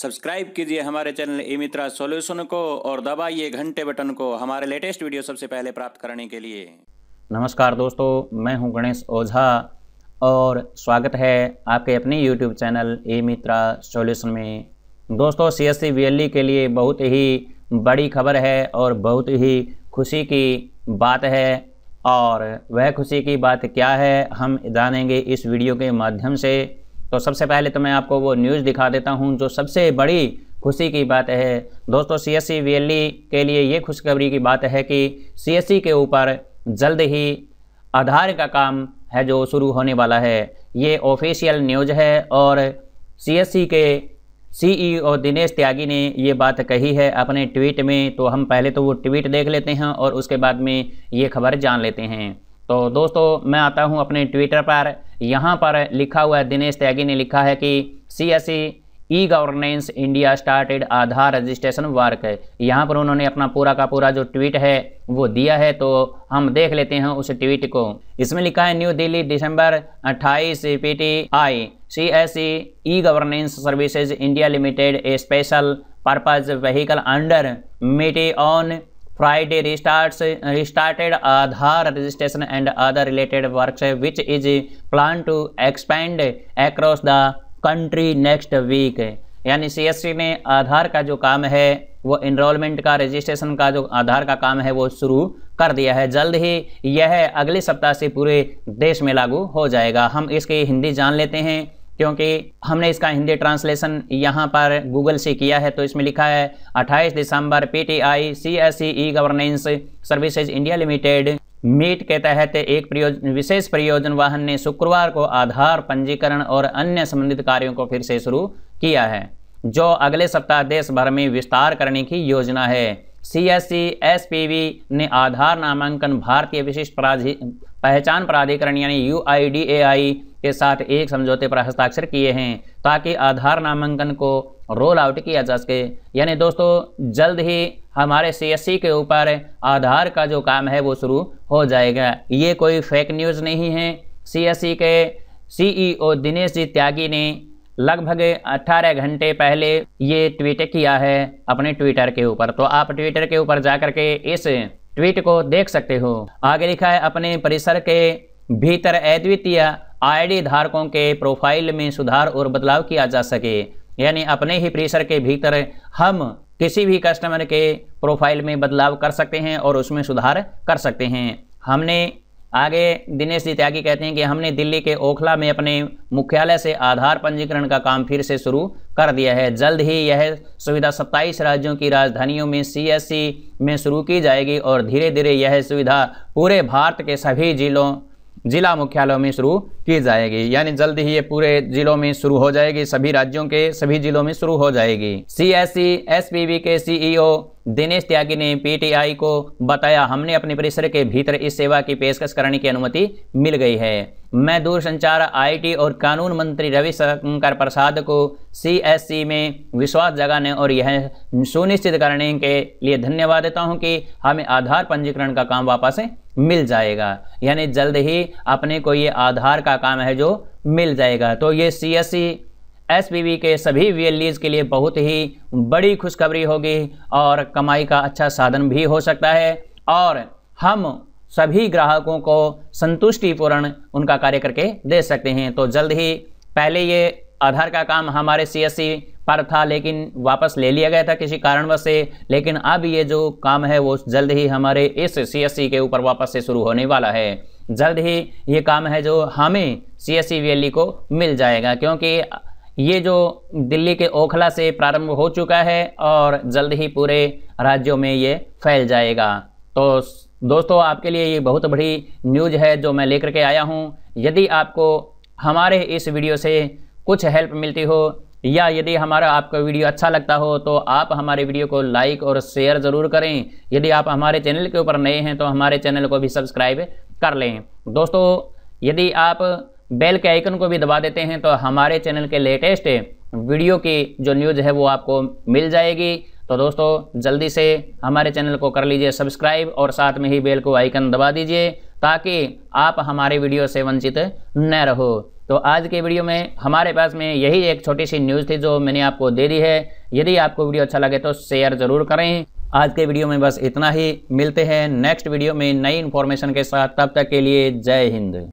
subscribe कीजिए हमारे channel A Mitra solution को और दबाइए घंटे बटन को हमारे लेटेस्ट वीडियो सबसे पहले प्राप्त करने के लिए नमस्कार दोस्तों मैं हूं गणेश ओझा और स्वागत है आपके अपने YouTube channel A Mitra solution में दोस्तों सी एस e के लिए बहुत ही बड़ी खबर है और बहुत ही खुशी की बात है और वह खुशी की बात क्या है हम जानेंगे इस वीडियो के माध्यम से तो सबसे पहले तो मैं आपको वो न्यूज़ दिखा देता हूँ जो सबसे बड़ी खुशी की बात है दोस्तों सी एस के लिए ये खुशखबरी की बात है कि सी के ऊपर जल्द ही आधार का काम है जो शुरू होने वाला है ये ऑफिशियल न्यूज है और सी के सीईओ e दिनेश त्यागी ने ये बात कही है अपने ट्वीट में तो हम पहले तो वो ट्वीट देख लेते हैं और उसके बाद में ये खबर जान लेते हैं तो दोस्तों मैं आता हूं अपने ट्विटर पर यहां पर लिखा हुआ है दिनेश त्यागी ने लिखा है कि C S C e governance India started Aadhaar registration work है यहाँ पर उन्होंने अपना पूरा का पूरा जो ट्वीट है वो दिया है तो हम देख लेते हैं उस ट्वीट को इसमें लिखा है new Delhi December 28 P T I C S C e governance services India limited a special purpose vehicle under MeitY on Friday restart restarted Aadhaar registration and Aadhaar related work which is plan to expand across the country next week यानी C CSC ने आधार का जो काम है वो enrolment का registration का जो आधार का काम है वो शुरू कर दिया है जल्द ही यह अगले सप्ताह से पूरे देश में लागू हो जाएगा हम इसके हिंदी जान लेते हैं क्योंकि हमने इसका हिंदी ट्रांसलेशन यहाँ पर गूगल से किया है तो इसमें लिखा है 28 दिसंबर P T I S C e governance services India limited MeitY के तहत एक प्रयोजन विशेष प्रयोजन वाहन ने शुक्रवार को आधार पंजीकरण और अन्य संबंधित कार्यों को फिर से शुरू किया है जो अगले सप्ताह देश भर में विस्तार करने की योजना है पी वी ने आधार नामांकन भारतीय विशिष्ट पहचान प्राधिकरण यानी यू के साथ एक समझौते पर हस्ताक्षर किए हैं ताकि आधार नामांकन को रोल आउट किया जा सके यानी दोस्तों जल्द ही हमारे सी के ऊपर आधार का जो काम है वो शुरू हो जाएगा ये कोई फेक न्यूज़ नहीं है सी के सीईओ e दिनेश जी त्यागी ने लगभग 18 घंटे पहले ये ट्वीट किया है अपने ट्विटर के ऊपर तो आप ट्विटर के ऊपर जा के इस ट्वीट को देख सकते हो आगे लिखा है अपने परिसर के भीतर अद्वितीय आईडी धारकों के प्रोफाइल में सुधार और बदलाव किया जा सके यानी अपने ही परिसर के भीतर हम किसी भी कस्टमर के प्रोफाइल में बदलाव कर सकते हैं और उसमें सुधार कर सकते हैं हमने आगे दिनेश जी त्यागी कहते हैं कि हमने दिल्ली के ओखला में अपने मुख्यालय से आधार पंजीकरण का काम फिर से शुरू कर दिया है जल्द ही यह सुविधा 27 राज्यों की राजधानियों में सीएससी e में शुरू की जाएगी और धीरे धीरे यह सुविधा पूरे भारत के सभी जिलों जिला मुख्यालयों में शुरू की जाएगी यानी जल्द ही ये पूरे जिलों में शुरू हो जाएगी सभी राज्यों के सभी जिलों में शुरू हो जाएगी C S C S P V के सीईओ दिनेश त्यागी ने पीटीआई को बताया हमने अपने परिसर के भीतर इस सेवा की पेशकश करने की अनुमति मिल गई है मैं दूरसंचार आईटी और कानून मंत्री रविशंकर प्रसाद को सीएससी में विश्वास जगाने और यह सुनिश्चित करने के लिए धन्यवाद देता हूं कि हमें आधार पंजीकरण का काम वापस मिल जाएगा यानी जल्द ही अपने को ये आधार का काम है जो मिल जाएगा तो ये सी एस सी एस के सभी वीएलईज के लिए बहुत ही बड़ी खुशखबरी होगी और कमाई का अच्छा साधन भी हो सकता है और हम सभी ग्राहकों को संतुष्टिपूर्ण उनका कार्य करके दे सकते हैं तो जल्द ही पहले ये आधार का काम हमारे सी पर था लेकिन वापस ले लिया गया था किसी कारणवश से लेकिन अब ये जो काम है वो जल्द ही हमारे इस सी e के ऊपर वापस से शुरू होने वाला है जल्द ही ये काम है जो हमें सी एस e e को मिल जाएगा क्योंकि ये जो दिल्ली के ओखला से प्रारंभ हो चुका है और जल्द ही पूरे राज्यों में ये फैल जाएगा तो दोस्तों आपके लिए ये बहुत बड़ी न्यूज़ है जो मैं लेकर के आया हूँ यदि आपको हमारे इस वीडियो से कुछ हेल्प मिलती हो या यदि हमारा आपका वीडियो अच्छा लगता हो तो आप हमारे वीडियो को लाइक और शेयर ज़रूर करें यदि आप हमारे चैनल के ऊपर नए हैं तो हमारे चैनल को भी सब्सक्राइब कर लें दोस्तों यदि आप बेल के आइकन को भी दबा देते हैं तो हमारे चैनल के लेटेस्ट वीडियो की जो न्यूज़ है वो आपको मिल जाएगी तो दोस्तों जल्दी से हमारे चैनल को कर लीजिए सब्सक्राइब और साथ में ही बेल को आइकन दबा दीजिए ताकि आप हमारे वीडियो से वंचित न रहो तो आज के वीडियो में हमारे पास में यही एक छोटी सी न्यूज़ थी जो मैंने आपको दे दी है यदि आपको वीडियो अच्छा लगे तो शेयर ज़रूर करें आज के वीडियो में बस इतना ही मिलते हैं नेक्स्ट वीडियो में नई इन्फॉर्मेशन के साथ तब तक के लिए जय हिंद